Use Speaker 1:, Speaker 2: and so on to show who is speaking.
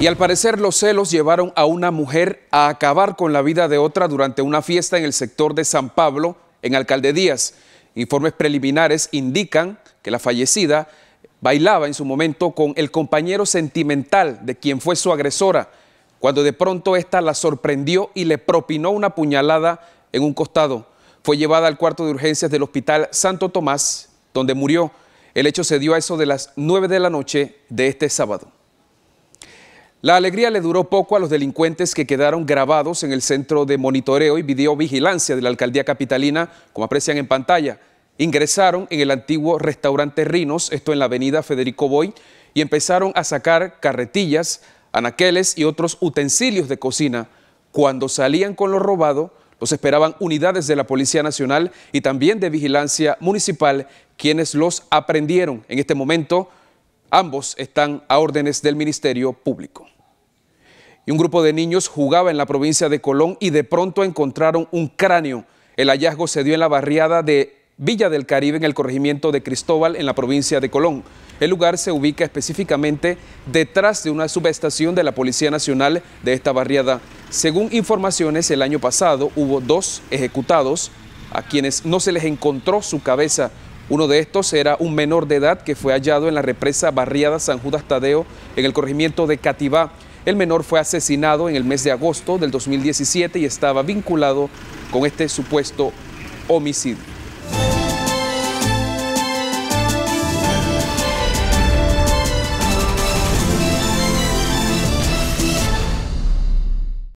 Speaker 1: Y al parecer los celos llevaron a una mujer a acabar con la vida de otra durante una fiesta en el sector de San Pablo, en Alcalde Díaz. Informes preliminares indican que la fallecida bailaba en su momento con el compañero sentimental de quien fue su agresora, cuando de pronto ésta la sorprendió y le propinó una puñalada en un costado. Fue llevada al cuarto de urgencias del Hospital Santo Tomás, donde murió. El hecho se dio a eso de las 9 de la noche de este sábado. La alegría le duró poco a los delincuentes que quedaron grabados en el centro de monitoreo y videovigilancia de la alcaldía capitalina, como aprecian en pantalla. Ingresaron en el antiguo restaurante Rinos, esto en la avenida Federico Boy, y empezaron a sacar carretillas, anaqueles y otros utensilios de cocina. Cuando salían con lo robado, los esperaban unidades de la Policía Nacional y también de Vigilancia Municipal, quienes los aprendieron. En este momento, Ambos están a órdenes del Ministerio Público. un grupo de niños jugaba en la provincia de Colón y de pronto encontraron un cráneo. El hallazgo se dio en la barriada de Villa del Caribe, en el corregimiento de Cristóbal, en la provincia de Colón. El lugar se ubica específicamente detrás de una subestación de la Policía Nacional de esta barriada. Según informaciones, el año pasado hubo dos ejecutados a quienes no se les encontró su cabeza. Uno de estos era un menor de edad que fue hallado en la represa Barriada San Judas Tadeo en el corregimiento de Cativá. El menor fue asesinado en el mes de agosto del 2017 y estaba vinculado con este supuesto homicidio.